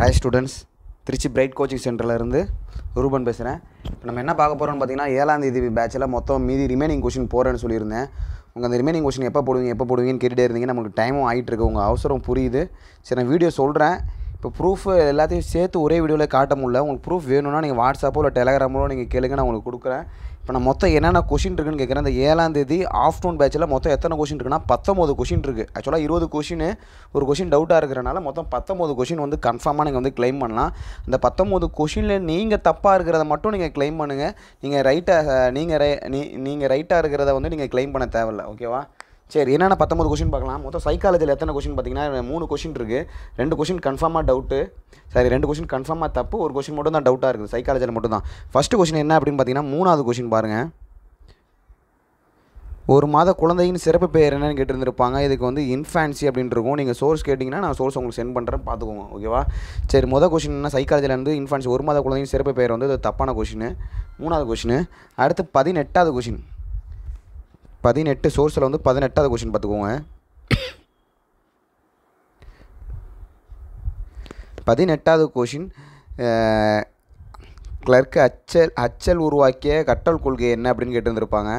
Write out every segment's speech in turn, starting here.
hi students Tiruchi bright coaching சென்டர்லேருந்து ரூபன் பேசுகிறேன் இப்போ நம்ம என்ன பார்க்க போகிறோம்னு பார்த்தீங்கன்னா ஏழாந்தேதி பேச்சில் மொத்தம் மீதி ரிமைனிங் கொஷின் போகிறேன்னு சொல்லியிருந்தேன் உங்கள் அந்த ரிமைனிங் கொஷின் எப்போ போடுவீங்க எப்போ போடுவீங்கன்னு கேட்டுகிட்டே இருந்தீங்க நமக்கு டைமும் ஆகிட்டு இருக்கு உங்கள் அவசரம் புரியுது சரி நான் வீடியோ சொல்கிறேன் இப்போ ப்ரூஃப் எல்லாத்தையும் சேர்த்து ஒரே வீடியோவில் காட்ட முடியல உங்களுக்கு ப்ரூஃப் வேணும்னா நீங்கள் வாட்ஸ்அப்போ இல்லை டெலகிராமோ நீங்கள் கேளுங்க நான் உங்களுக்கு கொடுக்குறேன் இப்போ நான் மொத்தம் என்னென்ன கொஷின் இருக்குன்னு கேட்குறேன் அந்த ஏழாம் தேதி ஆஃப்டர்நூன் பேச்சில் மொத்தம் எத்தனை கொஷின் இருக்குன்னா பத்தொம்பது கொஷின் இருக்குது ஆக்சுவலாக இருபது கொஷின் ஒரு கொஷின் டவுட்டாக இருக்கிறனால மொத்தம் பத்தொம்போது கொஷின் வந்து கன்ஃபார்மாக நீங்கள் வந்து கிளைம் பண்ணலாம் அந்த பத்தொம்போது கொஷினில் நீங்கள் தப்பாக இருக்கிறத மட்டும் நீங்கள் கிளைம் பண்ணுங்கள் நீங்கள் ரைட்டாக நீங்கள் ரை நீ நீங்கள் ரைட்டாக இருக்கிறத வந்து நீங்கள் கிளைம் பண்ண தேவையில்ல ஓகேவா சரி என்னென்ன பத்தொம்பது கொஷின் பார்க்கலாம் மொத்தம் சைக்காலஜியில் எத்தனை கொஷின் பார்த்தீங்கன்னா மூணு கொஷின் இருக்குது ரெண்டு கொஷின் கன்ஃபார்மாக டவுட்டு சரி ரெண்டு கொஷின் கன்ஃபார்மாக தப்பு ஒரு கொஷின் மட்டும் தான் டவுட்டாக இருக்குது சைக்காலஜியில் மட்டும் தான் ஃபஸ்ட்டு கொஷின் என்ன அப்படின்னு பார்த்தீங்கன்னா மூணாவது கொஷின் பாருங்கள் ஒரு மாத குழந்தையின் சிறப்பு பெயர் என்னன்னு கேட்டிருந்திருப்பாங்க இதுக்கு வந்து இன்ஃபேன்சி அப்படின்னு இருக்கும் நீங்கள் சோர்ஸ் கேட்டிங்கன்னா நான் சோர்ஸ் உங்களுக்கு சென்ட் பண்ணுறேன் பார்த்துக்கோங்க ஓகேவா சரி மொதல் கொஷின் என்ன சைக்காலஜிலேருந்து இன்ஃபான்சி ஒரு மாத குழந்தையின் சிறப்பு பெயர் வந்து தப்பான கொஷின் மூணாவது கொஷின் அடுத்து பதினெட்டாவது கொஷின் பதினெட்டு சோர்ஸில் வந்து பதினெட்டாவது கொஷின் பார்த்துக்கோங்க பதினெட்டாவது கொஷின் கிளர்க்கு அச்சல் அச்சல் உருவாக்கிய கட்டல் கொள்கை என்ன அப்படின்னு கேட்டுருந்துருப்பாங்க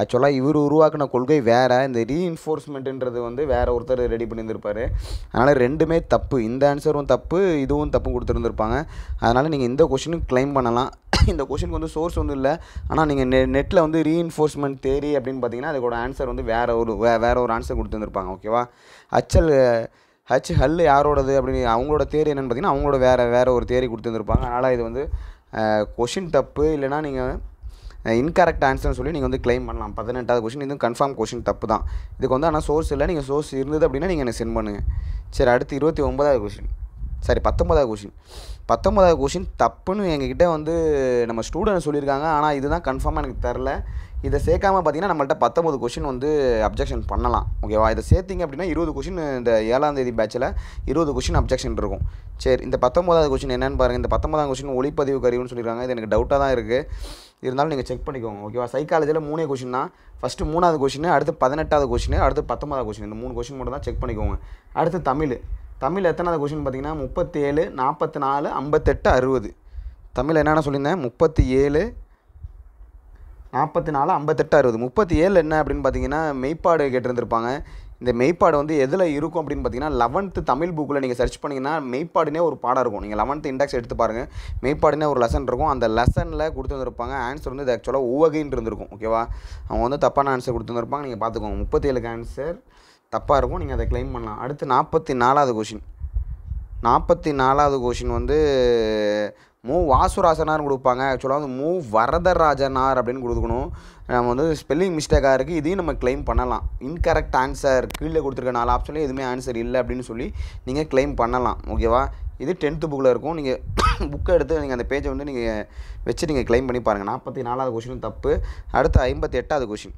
ஆக்சுவலாக இவர் உருவாக்கின கொள்கை வேறு இந்த ரீஎன்ஃபோர்ஸ்மெண்ட்டுன்றது வந்து வேறு ஒருத்தர் ரெடி பண்ணியிருந்திருப்பார் அதனால் ரெண்டுமே தப்பு இந்த ஆன்சரும் தப்பு இதுவும் தப்பு கொடுத்துருந்துருப்பாங்க அதனால் நீங்கள் இந்த கொஷினும் கிளைம் பண்ணலாம் இந்த கொஷனுக்கு வந்து சோர்ஸ் வந்து இல்லை ஆனால் நீங்கள் நெ நெட்டில் வந்து ரீஎன்ஃபோர்ஸ்மெண்ட் தேரி அப்படின்னு பார்த்தீங்கன்னா அதுக்கோட ஆன்சர் வந்து வேறு ஒரு வே வேறு ஒரு ஆன்சர் கொடுத்துருந்துருப்பாங்க ஓகேவா ஹச்எல் ஹச் ஹல் யாரோடது அப்படின்னு அவங்களோட தேரி என்னென்னு பார்த்தீங்கன்னா அவங்களோட வேறு வேறு ஒரு தேரி கொடுத்துருந்துருப்பாங்க அதனால் இது வந்து கொஷின் தப்பு இல்லைனா நீங்கள் இன்கரெக்ட் ஆன்சர்னு சொல்லி நீங்கள் வந்து கிளைம் பண்ணலாம் பதினெட்டாவது கொஷின் இதுவும் கன்ஃபார்ம் கொஷின் தப்பு தான் இதுக்கு வந்து ஆனால் சோர்ஸ் இல்லை நீங்கள் சோர்ஸ் இருந்தது அப்படின்னா நீங்கள் எனக்கு சென்ட் பண்ணுங்கள் சரி அடுத்து இருபத்தி ஒன்பதாவது கொஷின் சரி பத்தொன்பதாவது கொஷின் பத்தொம்பதாவது கொஷின் தப்புன்னு எங்ககிட்ட வந்து நம்ம ஸ்டூடெண்ட் சொல்லியிருக்காங்க ஆனால் இதுதான் கன்ஃபார்மாக எனக்கு தெரில இதை சேர்க்காமல் பார்த்தீங்கன்னா நம்மள்ட்ட பத்தொம்பது கொஷின் வந்து அப்ஜெக்ஷன் பண்ணலாம் ஓகேவா இதை சேர்த்திங்க அப்படின்னா இருபது கொஷின் இந்த ஏழாந்தேதி பேச்சில் இருபது கொஷின் அப்ஜெக்ஷன் இருக்கும் சரி இந்த பத்தொம்பதாவது கொஷின் என்னென்னு பாருங்கள் இந்த பத்தொம்பதாம் கொஷின் ஒளிப்பதிவு கருவின்னு சொல்லியிருக்காங்க இது எனக்கு டவுட்டாக தான் இருக்குது இருந்தாலும் நீங்கள் செக் பண்ணிக்கோங்க ஓகேவா சைக்காலஜியில் மூணே கொஷின் தான் ஃபஸ்ட்டு மூணாவது கொஷின் அடுத்து பதினெட்டாவது கொஷின் அடுத்து பத்தொம்பதாவது கொஷின் இந்த மூணு கொஷின் மட்டும் தான் செக் பண்ணிக்கோங்க அடுத்து தமிழ் தமிழ் எத்தனாவது கொஷின் பார்த்தீங்கன்னா முப்பத்தி ஏழு நாற்பத்தி நாலு ஐம்பத்தெட்டு அறுபது தமிழ் என்னென்ன சொல்லியிருந்தேன் முப்பத்தி ஏழு நாற்பத்தி நாலு ஐம்பத்தெட்டு அறுபது முப்பத்தி ஏழு என்ன அப்படின்னு பார்த்தீங்கன்னா மெய்ப்பாடு கேட்டிருந்துருப்பாங்க இந்த மெய்ப்பாடு வந்து எதில் இருக்கும் அப்படின்னு பார்த்தீங்கன்னா லெவன்த்து தமிழ் புக்கில் நீங்கள் சர்ச் பண்ணிங்கன்னா மெய்ப்பாடுனே ஒரு பாடம் இருக்கும் நீங்கள் லெவன்த்து இண்டெக்ஸ் எடுத்து பாருங்கள் மெய்ப்பாடுனே ஒரு லெசன் இருக்கும் அந்த லெசனில் கொடுத்து வந்திருப்பாங்க ஆன்சர் வந்து இது ஆக்சுவலாக உவகைன்னு இருந்திருக்கும் ஓகேவா அவங்க வந்து தப்பான ஆன்சர் கொடுத்து வந்திருப்பாங்க நீங்கள் பார்த்துக்கோங்க முப்பத்தேழுக்கு ஆன்சர் தப்பாக இருக்கும் நீங்கள் அதை கிளைம் பண்ணலாம் அடுத்து நாற்பத்தி நாலாவது கொஷின் நாற்பத்தி நாலாவது கொஷின் வந்து மூ வாசுராசனார் கொடுப்பாங்க ஆக்சுவலாக வந்து மூ வரதராஜனார் அப்படின்னு கொடுக்கணும் நம்ம வந்து ஸ்பெல்லிங் மிஸ்டேக்காக இருக்குது இதையும் நம்ம கிளைம் பண்ணலாம் இன்கரெக்ட் ஆன்சர் கீழே கொடுத்துருக்க நாலு ஆப்ஷன்லேயே எதுவுமே ஆன்சர் இல்லை அப்படின்னு சொல்லி நீங்கள் கிளைம் பண்ணலாம் ஓகேவா இது டென்த்து புக்கில் இருக்கும் நீங்கள் புக்கை எடுத்து நீங்கள் அந்த பேஜை வந்து நீங்கள் வச்சு நீங்கள் கிளைம் பண்ணி பாருங்கள் நாற்பத்தி நாலாவது கொஷினும் தப்பு அடுத்து ஐம்பத்தி எட்டாவது கொஷின்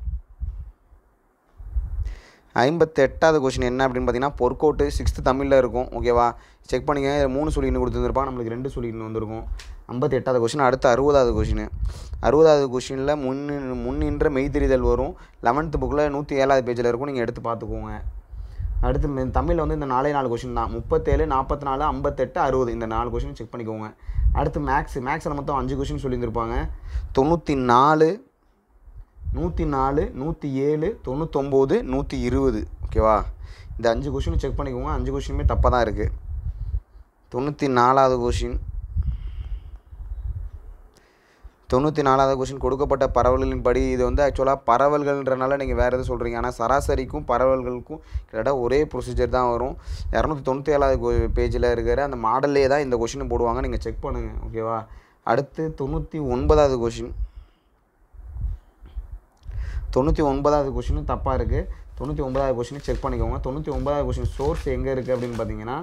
ஐம்பத்தெட்டாவது கொஷின் என்ன அப்படின்னு பார்த்தீங்கன்னா பொற்கோட்டு சிக்ஸ்த்து தமிழில் இருக்கும் ஓகேவா செக் பண்ணிக்க மூணு சொல்லின்னு கொடுத்துருந்துருப்பான் நம்மளுக்கு ரெண்டு சொல்லின்னு வந்திருக்கும் ஐம்பத்தெட்டாவது கொஷின் அடுத்து அறுபதாவது கொஷின் அறுபதாவது கொஷினில் முன் முன்னின்ற மெய்திரிதல் வரும் லெவன்த்து புக்கில் நூற்றி ஏழாவது பேஜில் இருக்கும் நீங்கள் எடுத்து பார்த்துக்கோங்க அடுத்து தமிழில் வந்து இந்த நாலே நாலு கொஷின் தான் முப்பத்தேழு நாற்பத்தி நாலு ஐம்பத்தெட்டு அறுபது இந்த நாலு கொஷின் செக் பண்ணிக்கோங்க அடுத்து மேக்ஸ் மேக்ஸில் மொத்தம் அஞ்சு கொஷின் சொல்லியிருந்துருப்பாங்க தொண்ணூற்றி நாலு நூற்றி நாலு நூற்றி ஏழு தொண்ணூத்தொம்போது நூற்றி இருபது ஓகேவா இந்த அஞ்சு கொஷினும் செக் பண்ணிக்கோங்க அஞ்சு கொஷினுமே தப்பாக தான் இருக்குது தொண்ணூற்றி நாலாவது கொஷின் தொண்ணூற்றி நாலாவது கொஷின் கொடுக்கப்பட்ட பரவல்களின் படி இது வந்து ஆக்சுவலாக பரவல்கள்ன்றனால நீங்கள் வேறு எதுவும் சொல்கிறீங்க ஆனால் சராசரிக்கும் பரவல்களுக்கும் கிட்டத்தட்ட ஒரே ப்ரொசீஜர் தான் வரும் இரநூத்தி தொண்ணூற்றி ஏழாவது பேஜில் இருக்கிற அந்த மாடல்லே தான் இந்த கொஷினும் போடுவாங்க நீங்கள் செக் பண்ணுங்கள் ஓகேவா அடுத்து தொண்ணூற்றி ஒன்பதாவது கொஷின் தொண்ணூற்றி ஒன்பதாவது கொஷினும் தப்பாக இருக்குது தொண்ணூற்றி ஒன்பதாவது கொஷினும் செக் பண்ணிக்கோங்க தொண்ணூற்றி ஒன்பதாவது கொஷின் சோர்ஸ் எங்கே இருக்குது அப்படின்னு பார்த்தீங்கன்னா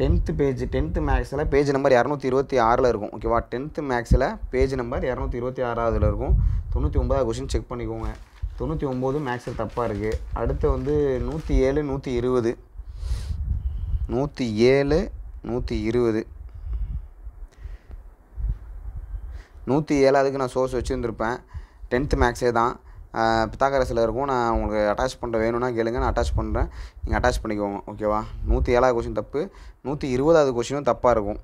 டென்த்து பேஜ் டென்த்து மேக்ஸில் பேஜ் நம்பர் இரநூத்தி இருபத்தி ஆறில் இருக்கும் ஓகேவா டென்த்து மேக்ஸில் பேஜ் நம்பர் இரநூத்தி இருபத்தி ஆறாவதில் இருக்கும் தொண்ணூற்றி ஒன்பதாவது கொஷின் செக் பண்ணிக்கோங்க தொண்ணூற்றி ஒம்பது மேக்ஸில் தப்பாக இருக்குது அடுத்து வந்து நூற்றி ஏழு நூற்றி இருபது நூற்றி ஏழு நூற்றி இருபது நூற்றி ஏழாவதுக்கு நான் சோர்ஸ் வச்சுருந்துருப்பேன் டென்த்து மேக்ஸே தான் பித்தாக்கரசில் இருக்கும் நான் உங்களுக்கு அட்டாச் பண்ணுற வேணும்னா கேளுங்க நான் அட்டாச் பண்ணுறேன் நீங்கள் அட்டாச் பண்ணிக்கோங்க ஓகேவா நூற்றி ஏழாவது கொஷின் தப்பு நூற்றி இருபதாவது கொஷினும் தப்பாக இருக்கும்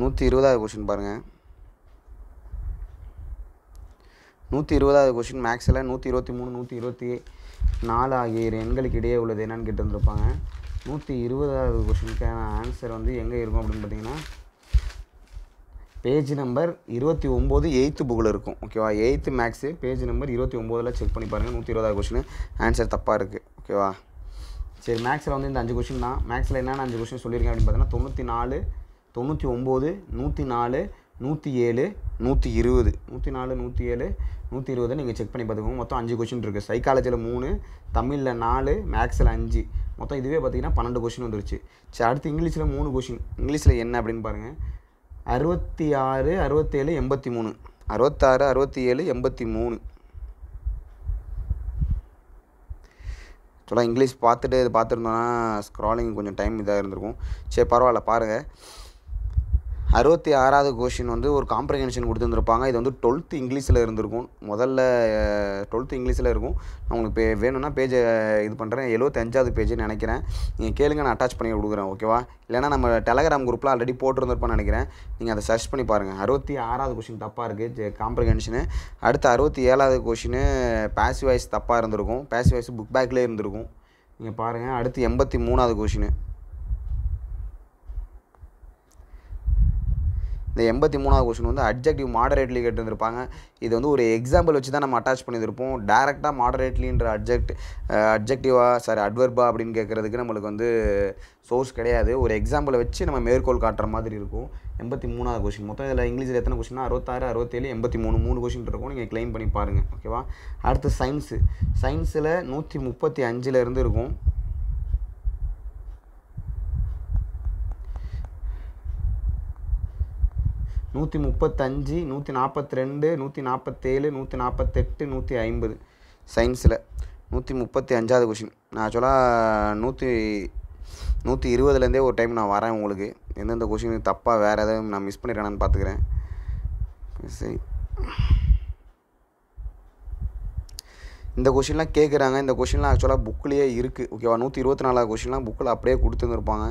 நூற்றி இருபதாவது கொஷின் பாருங்கள் நூற்றி இருபதாவது கொஷின் மேக்ஸில் நூற்றி இருபத்தி மூணு நூற்றி இருபத்தி நாலு ஆகிய எண்களுக்கு இடையே உள்ளது என்னன்னு வந்திருப்பாங்க நூற்றி இருபதாவது கொஷினுக்கான ஆன்சர் வந்து எங்கே இருக்கும் அப்படின்னு பார்த்தீங்கன்னா பேஜ் நம்பர் இருபத்தி ஒம்பது எயித்து புக்கில் இருக்கும் ஓகேவா எயித்து மேக்ஸு பேஜ் நம்பர் இருபத்தி ஒம்போதில் செக் பண்ணி பாருங்கள் நூற்றி இருபதாவது கொஷின் ஆன்சர் தப்பாக இருக்குது ஓகேவா சரி மேக்ஸில் வந்து இந்த அஞ்சு கொஷின் தான் மேக்ஸில் என்னென்ன அஞ்சு கொஷின் சொல்லியிருக்கேன் அப்படின்னு பார்த்தீங்கன்னா தொண்ணூற்றி நாலு தொண்ணூற்றி ஒம்பது நூற்றி நாலு நூற்றி ஏழு நூற்றி இருபது நூற்றி நாலு நூற்றி ஏழு நூற்றி இருபது நீங்கள் செக் பண்ணி பார்த்துக்கோங்க மொத்தம் அஞ்சு கொஷின் இருக்குது சைக்காலஜியில் மூணு தமிழில் நாலு மேக்ஸில் அஞ்சு மொத்தம் இதுவே பார்த்திங்கன்னா பன்னெண்டு கொஷின் வந்துருச்சு சரி அடுத்து இங்கிலீஷில் மூணு கொஷின் இங்கிலீஷில் என்ன அப்படின்னு பாருங்கள் அறுபத்தி ஆறு அறுபத்தேழு எண்பத்தி மூணு அறுபத்தாறு அறுபத்தி ஏழு எண்பத்தி மூணு சொல்லலாம் இங்கிலீஷ் பார்த்துட்டு இது பார்த்துருந்தோன்னா ஸ்க்ராலிங் கொஞ்சம் டைம் இதாக இருந்திருக்கும் சரி பரவாயில்ல பாருங்கள் அறுபத்தி ஆறாவது கொஷின் வந்து ஒரு காம்ப்ரிஹென்ஷன் கொடுத்துருந்துருப்பாங்க இது வந்து டுவெல்த்து இங்கிலீஷில் இருந்திருக்கும் முதல்ல டுவெல்த்து இங்கிலீஷில் இருக்கும் நான் உங்களுக்கு பே வேணும்னா பேஜை இது பண்ணுறேன் எழுபத்தஞ்சாவது பேஜ்னு நினைக்கிறேன் நீங்கள் கேளுங்க நான் அட்டாச் பண்ணி கொடுக்குறேன் ஓகேவா இல்லைனா நம்ம டெலகிராம் குரூப்பில் ஆல்ரெடி போட்டிருந்துருப்பான்னு நினைக்கிறேன் நீங்கள் அதை சர்ச் பண்ணி பாருங்கள் அறுபத்தி ஆறாவது கொஷின் தப்பாக இருக்குது காம்ப்ரிஹென்ஷனு அடுத்து அறுபத்தி ஏழாவது கொஷின் வாய்ஸ் தப்பாக இருந்திருக்கும் வாய்ஸ் புக் பேக்லேயே இருந்திருக்கும் நீங்கள் பாருங்கள் அடுத்து எண்பத்தி மூணாவது கொஷினு இந்த எண்பத்தி மூணாவது கொஸ்டின் வந்து அப்ஜெக்டிவ் மாடரேட்லி கேட்டிருந்திருப்பாங்க இது வந்து ஒரு எக்ஸாம்பிள் வச்சு தான் நம்ம அட்டாச் பண்ணியிருப்போம் டேரெக்டாக மாடரேட்லின்ற அப்ஜெக்ட் அட்ஜெக்டிவா சாரி அட்வர்பா அப்படின்னு கேட்குறதுக்கு நம்மளுக்கு வந்து சோர்ஸ் கிடையாது ஒரு எக்ஸாம்பிளை வச்சு நம்ம மேற்கோள் காட்டுற மாதிரி இருக்கும் எண்பத்தி மூணாவது கொஸ்டின் மொத்தம் இதில் இங்கிலீஷில் எத்தனை கொஸ்டினா அறுபத்தாறு அறுபத்தேழு எண்பத்தி மூணு மூணு கொஸ்டின் இருக்கும் நீங்கள் கிளைம் பண்ணி பாருங்கள் ஓகேவா அடுத்து சயின்ஸு சயின்ஸில் நூற்றி முப்பத்தி அஞ்சில் இருந்து இருக்கும் நூற்றி முப்பத்தஞ்சு நூற்றி நாற்பத்தி ரெண்டு நூற்றி நாற்பத்தேழு நூற்றி நாற்பத்தெட்டு நூற்றி ஐம்பது சயின்ஸில் நூற்றி முப்பத்தி அஞ்சாவது கொஷின் நான் ஆக்சுவலாக நூற்றி நூற்றி இருபதுலேருந்தே ஒரு டைம் நான் வரேன் உங்களுக்கு எந்தெந்த கொஷின் தப்பாக வேறு எதாவது நான் மிஸ் பண்ணிடுறேன்னு பார்த்துக்கிறேன் இந்த கொஷின்லாம் கேட்குறாங்க இந்த கொஷின்லாம் ஆக்சுவலாக புக்லேயே இருக்குது ஓகேவா நூற்றி இருபத்தி நாலாவது கொஷின்லாம் புக்கில் அப்படியே கொடுத்துருந்துருப்பாங்க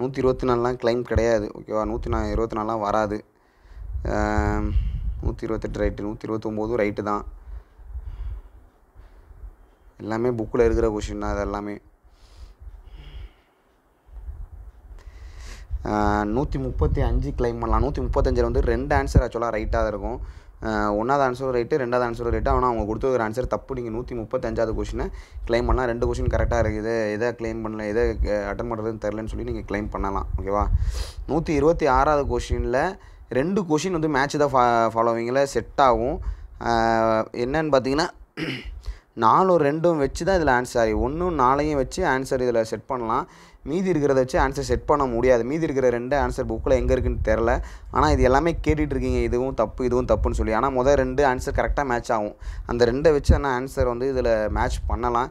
நூற்றி இருபத்தி நாலுலாம் கிளைம் கிடையாது ஓகேவா நூற்றி நா இருபத்தி நாலாம் வராது நூற்றி இருபத்தெட்டு ரைட்டு நூற்றி இருபத்தொம்போதும் ரைட்டு தான் எல்லாமே புக்கில் இருக்கிற கொஷின் தான் அது எல்லாமே நூற்றி முப்பத்தி அஞ்சு கிளைம் பண்ணலாம் நூற்றி முப்பத்தஞ்சில் வந்து ரெண்டு ஆன்சர் ஆக்சுவலாக ரைட்டாக தான் இருக்கும் ஒன்றாவது ஆன்சரும் ரைட்டு ரெண்டாவது ஆன்சரும் ரைட்டு ஆனால் அவங்க கொடுத்துருக்கிற ஆன்சர் தப்பு நீங்கள் நூற்றி முப்பத்தஞ்சாவது கொஷினை கிளைம் பண்ணலாம் ரெண்டு கொஷின் கரெக்டாக இருக்குது எதை கிளைம் பண்ணல எதை அட்டன் பண்ணுறதுன்னு தெரிலன்னு சொல்லி நீங்கள் கிளைம் பண்ணலாம் ஓகேவா நூற்றி இருபத்தி ஆறாவது கொஷினில் ரெண்டு கொஷின் வந்து மேட்ச் தான் ஃபா ஃபாலோவிங்கில் செட் ஆகும் என்னன்னு பார்த்தீங்கன்னா நாலும் ரெண்டும் வச்சு தான் இதில் ஆன்சர் ஆகி ஒன்றும் நாளையும் வச்சு ஆன்சர் இதில் செட் பண்ணலாம் மீதி இருக்கிறத வச்சு ஆன்சர் செட் பண்ண முடியாது மீதி இருக்கிற ரெண்டு ஆன்சர் புக்கில் எங்கே இருக்குன்னு தெரில ஆனால் இது எல்லாமே கேட்டுட்ருக்கீங்க இதுவும் தப்பு இதுவும் தப்புன்னு சொல்லி ஆனால் முதல் ரெண்டு ஆன்சர் கரெக்டாக மேட்ச் ஆகும் அந்த ரெண்டை வச்சு ஆனால் ஆன்சர் வந்து இதில் மேட்ச் பண்ணலாம்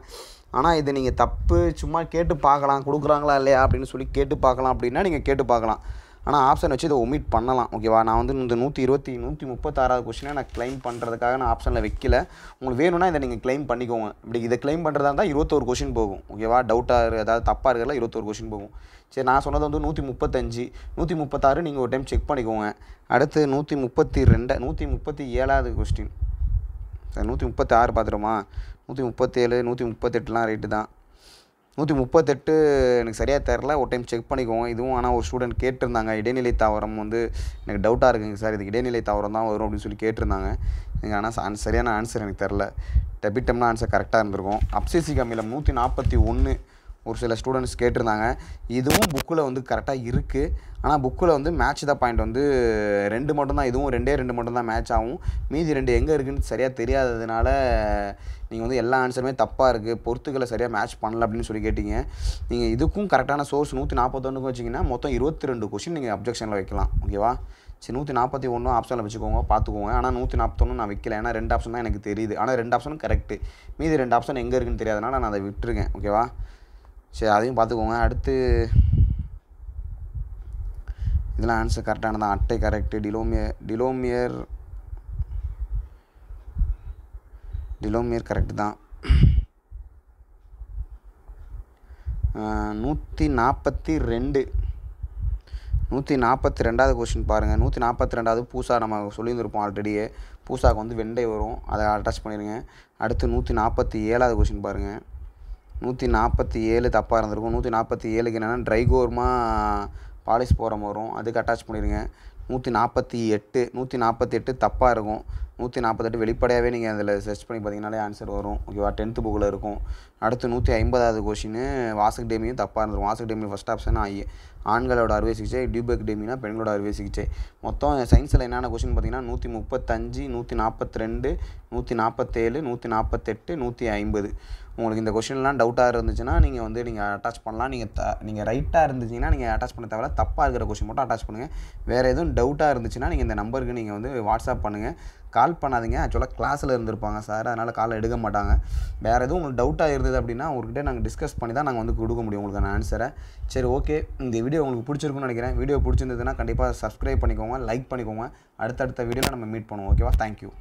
ஆனால் இது நீங்கள் தப்பு சும்மா கேட்டு பார்க்கலாம் கொடுக்குறாங்களா இல்லையா அப்படின்னு சொல்லி கேட்டு பார்க்கலாம் அப்படின்னா நீங்கள் கேட்டு பார்க்கலாம் ஆனால் ஆப்ஷன் வச்சு இதை ஒமிட் பண்ணலாம் ஓகேவா நான் வந்து இந்த நூற்றி இருபத்தி நூற்றி முப்பத்தாறாவது கொஸ்டினை நான் கிளைம் பண்ணுறதுக்காக நான் ஆப்ஷனில் வைக்கல உங்களுக்கு வேணும்னா இதை நீங்கள் கிளைம் பண்ணிக்கோங்க இப்படி இதை கிளைம் பண்ணுறதா இருந்தால் இருபத்தோரு கொஷின் போகும் ஓகேவா டவுட்டாக இருக்குது அதாவது தப்பாக இருக்கிறதா இருபத்தோரு கொஷின் போகும் சரி நான் சொன்னது வந்து நூற்றி முப்பத்தஞ்சு நூற்றி முப்பத்தாறு நீங்கள் ஒரு டைம் செக் பண்ணிக்கோங்க அடுத்து நூற்றி முப்பத்தி ரெண்டு நூற்றி முப்பத்தி ஏழாவது கொஸ்டின் சார் நூற்றி முப்பத்தி ஆறு பார்த்துருமா நூற்றி முப்பத்தேழு நூற்றி முப்பத்தெட்டுலாம் ரேட்டு தான் நூற்றி முப்பத்தெட்டு எனக்கு சரியாக தெரில ஒரு டைம் செக் பண்ணிக்கோங்க இதுவும் ஆனால் ஒரு ஸ்டூடெண்ட் கேட்டிருந்தாங்க இடைநிலை தாவரம் வந்து எனக்கு டவுட்டாக இருக்குங்க சார் இதுக்கு இடைநிலை தாவரம் தான் வரும் அப்படின்னு சொல்லி கேட்டிருந்தாங்க எனக்கு ஆனால் சரியான ஆன்சர் எனக்கு தெரில டெபிட்டம்னா ஆன்சர் கரெக்டாக இருந்திருக்கும் அப்சிசி கம்மியில் நூற்றி நாற்பத்தி ஒன்று ஒரு சில ஸ்டூடெண்ட்ஸ் கேட்டிருந்தாங்க இதுவும் புக்கில் வந்து கரெக்டாக இருக்குது ஆனால் புக்கில் வந்து மேட்ச் த பாயிண்ட் வந்து ரெண்டு மட்டும்தான் இதுவும் ரெண்டே ரெண்டு மட்டும்தான் மேட்ச் ஆகும் மீதி ரெண்டு எங்கே இருக்குதுன்னு சரியாக தெரியாததுனால நீங்கள் வந்து எல்லா ஆன்சருமே தப்பாக இருக்குது பொறுத்துக்களை சரியாக மேட்ச் பண்ணல அப்படின்னு சொல்லி கேட்டிங்க நீங்கள் இதுக்கும் கரெக்டான சோர்ஸ் நூற்றி நாற்பத்தொன்றுக்கும் வச்சிங்கன்னா மொத்தம் இருபத்தி ரெண்டு கொஷின் நீங்கள் அப்ஜெக்ஷனில் வைக்கலாம் ஓகேவா சரி நூற்றி நாற்பத்தி ஒன்றும் ஆப்ஷனில் வச்சுக்கோங்க பார்த்துக்கோங்க ஆனால் நூற்றி நாற்பத்தொன்னு நான் வைக்கல ஏன்னா ரெண்டு ஆப்ஷன் தான் எனக்கு தெரியுது ஆனால் ரெண்டு ஆப்ஷனும் கரெக்ட் மீதி ரெண்டு ஆப்ஷன் எங்கே இருக்குன்னு தெரியாதனால நான் அதை விட்டுருக்கேன் ஓகேவா சரி அதையும் பார்த்துக்கோங்க அடுத்து இதெல்லாம் ஆன்சர் கரெக்டான தான் அட்டை கரெக்டு டிலோமியர் டிலோமியர் டிலோமியர் கரெக்டு தான் நூற்றி நாற்பத்தி ரெண்டு நூற்றி நாற்பத்தி ரெண்டாவது கொஷின் பாருங்கள் நூற்றி நாற்பத்தி ரெண்டாவது பூசா நம்ம சொல்லியிருந்திருப்போம் ஆல்ரெடியே பூசாவுக்கு வந்து வெண்டை வரும் அதை அட்டாச் பண்ணிடுங்க அடுத்து நூற்றி நாற்பத்தி ஏழாவது கொஷின் பாருங்கள் நூற்றி நாற்பத்தி ஏழு தப்பாக இருந்திருக்கும் நூற்றி நாற்பத்தி ஏழுக்கு என்னென்னா ட்ரைகோர்மா பாலிஷ் போகிறம் வரும் அதுக்கு அட்டாச் பண்ணிடுங்க நூற்றி நாற்பத்தி எட்டு நூற்றி நாற்பத்தி எட்டு தப்பாக இருக்கும் நூற்றி நாற்பத்தெட்டு வெளிப்படையாகவே நீங்கள் அதில் சர்ச் பண்ணி பார்த்தீங்கனாலே ஆன்சர் வரும் ஓகேவா டென்த்து புக்கில் இருக்கும் அடுத்து நூற்றி ஐம்பதாவது கொஷின் வாசக் டேமியும் தப்பாக இருந்துடும் வாசக் டேமி ஃபஸ்ட் ஆப்ஷன் ஆகி ஆண்களோட அறுவை சிகிச்சை டியூபேக் டேமினா பெண்களோட அறுவை சிகிச்சை மொத்தம் சயின்ஸில் என்னென்ன கொஷின் பார்த்தீங்கன்னா நூற்றி முப்பத்தஞ்சு நூற்றி நாற்பத்தி ரெண்டு நூற்றி நாற்பத்தேழு நூற்றி நாற்பத்தெட்டு நூற்றி ஐம்பது உங்களுக்கு இந்த கொஷின்லாம் டவுட்டாக இருந்துச்சுன்னா நீங்கள் வந்து நீங்கள் அட்டாச் பண்ணலாம் நீங்கள் த நீங்கள் ரைட்டாக இருந்துச்சிங்கன்னா நீங்கள் அட்டாச் பண்ண தேவையில்ல தப்பாக இருக்கிற கொஷின் மட்டும் அட்டாச் பண்ணுங்கள் வேறு எதுவும் டவுட்டாக இருந்துச்சுன்னா நீங்கள் இந்த நம்பருக்கு நீங்கள் வந்து வாட்ஸ்அப் பண்ணுங்கள் கால் பண்ணாதீங்க ஆக்சுவலாக கிளாஸில் இருந்திருப்பாங்க சார் அதனால் காலை எடுக்க மாட்டாங்க வேறு எதுவும் உங்களுக்கு டவுட்டாக இருந்தது அப்படின்னா உங்கள்கிட்ட நாங்கள் டிஸ்கஸ் பண்ணி தான் நாங்கள் வந்து கொடுக்க முடியும் உங்களுக்கு நான் ஆன்சரை சரி ஓகே இந்த வீடியோ உங்களுக்கு பிடிச்சிருக்குன்னு நினைக்கிறேன் வீடியோ பிடிச்சிருந்ததுன்னா கண்டிப்பாக சப்ஸ்கிரைப் பண்ணிக்கோங்க லைக் பண்ணிக்கோங்க அடுத்தடுத்த வீடியோவில் நம்ம மீட் பண்ணுவோம் ஓகேவா தேங்க்யூ